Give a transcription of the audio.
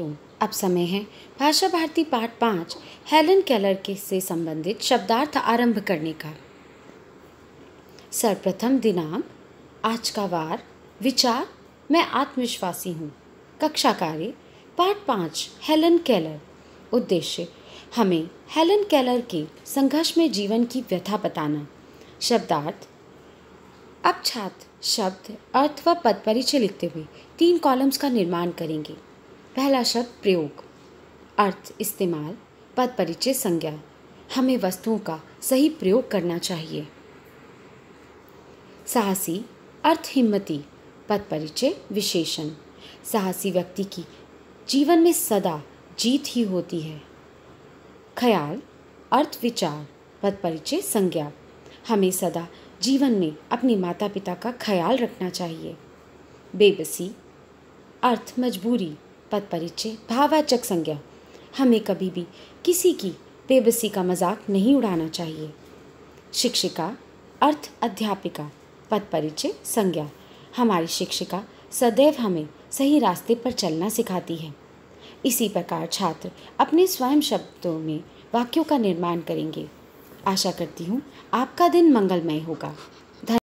मित्रों अब समय है भाषा भारती पाठ पाँच हेलन कैलर के से संबंधित शब्दार्थ आरंभ करने का सर्वप्रथम दिनांक आज का वार विचार मैं आत्मविश्वासी हूँ कक्षा कार्य पाठ पाँच हेलन कैलर उद्देश्य हमें हेलन कैलर के संघर्ष में जीवन की व्यथा बताना शब्दार्थ अब छात्र शब्द अर्थ व पद परिचय लिखते हुए तीन कॉलम्स का निर्माण करेंगे पहला शब्द प्रयोग अर्थ इस्तेमाल पद परिचय संज्ञा हमें वस्तुओं का सही प्रयोग करना चाहिए साहसी अर्थ हिम्मती पद परिचय विशेषण साहसी व्यक्ति की जीवन में सदा जीत ही होती है ख्याल अर्थ विचार पद परिचय संज्ञा हमें सदा जीवन में अपने माता पिता का ख्याल रखना चाहिए बेबसी अर्थ मजबूरी पद परिचय भावाचक संज्ञा हमें कभी भी किसी की बेबसी का मजाक नहीं उड़ाना चाहिए शिक्षिका अर्थ अध्यापिका पद परिचय संज्ञा हमारी शिक्षिका सदैव हमें सही रास्ते पर चलना सिखाती है इसी प्रकार छात्र अपने स्वयं शब्दों में वाक्यों का निर्माण करेंगे आशा करती हूँ आपका दिन मंगलमय होगा